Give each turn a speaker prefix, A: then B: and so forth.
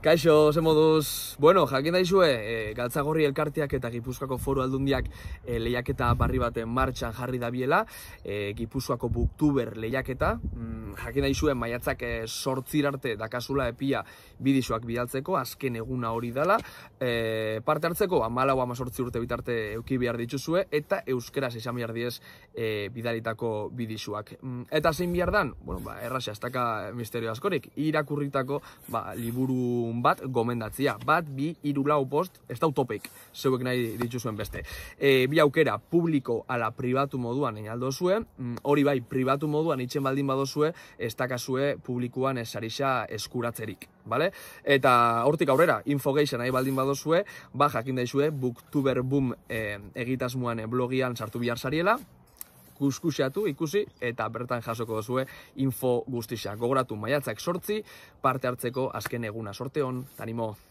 A: Kaixo, ze moduz, bueno, jakin daizue, e, galtzagorri elkarteak eta Gipuzkoako foru aldundiak e, lehiaketa barri baten martxan jarri dabiela, biela, eh, e, Gipuzkoako booktuber lehiaketa, mm, jakin nahi zuen maiatzak sortzir eh, arte dakasula epia bidisuak bidaltzeko, azken eguna hori dela, eh, parte hartzeko, amala oa mazortzi urte bitarte euki behar dituzue, eta euskeraz izan behar diez bidaritako bidalitako mm, Eta zein behar dan? Bueno, ba, errazia, estaka misterio askorik, irakurritako ba, liburu bat gomendatzia, bat bi irulao post, ez da utopik, zeuek nahi dituzuen beste. Eh, bi aukera, publiko ala pribatu moduan egin zuen, mm, hori bai, pribatu moduan itxen baldin badozue, ez dakazue publikuan ez eskuratzerik, bale? Eta hortik aurrera, infogeixen nahi baldin badozue, ba, jakin daizue, booktuber boom e, egitasmoan eh, blogian sartu bihar sariela, guzkusiatu ikusi eta bertan jasoko duzue info Gogoratu maiatzak sortzi, parte hartzeko azken eguna sorteon, tanimo!